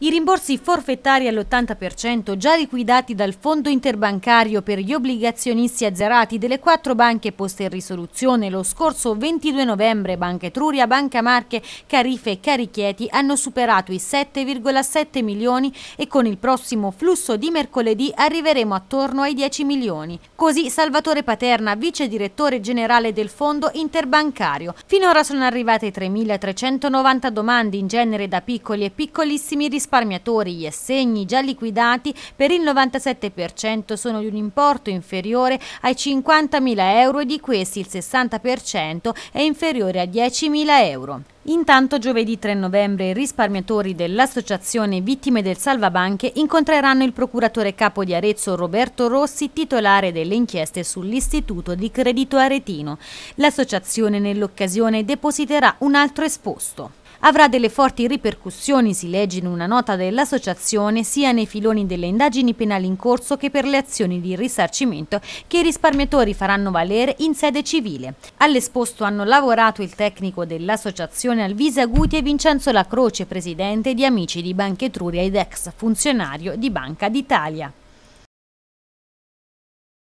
I rimborsi forfettari all'80% già liquidati dal fondo interbancario per gli obbligazionisti azzerati delle quattro banche poste in risoluzione lo scorso 22 novembre Banca Etruria, Banca Marche, Carife e Carichieti hanno superato i 7,7 milioni e con il prossimo flusso di mercoledì arriveremo attorno ai 10 milioni. Così Salvatore Paterna, vice direttore generale del fondo interbancario. Finora sono arrivate 3.390 domande in genere da piccoli e piccolissimi risparmi risparmiatori gli assegni già liquidati per il 97% sono di un importo inferiore ai 50.000 euro e di questi il 60% è inferiore a 10.000 euro. Intanto giovedì 3 novembre i risparmiatori dell'Associazione Vittime del Salvabanche incontreranno il procuratore capo di Arezzo Roberto Rossi, titolare delle inchieste sull'istituto di credito aretino. L'associazione nell'occasione depositerà un altro esposto avrà delle forti ripercussioni, si legge in una nota dell'associazione, sia nei filoni delle indagini penali in corso che per le azioni di risarcimento che i risparmiatori faranno valere in sede civile. All'esposto hanno lavorato il tecnico dell'associazione Alvisa Guti e Vincenzo Lacroce, presidente di Amici di Banca Etruria ed ex funzionario di Banca d'Italia.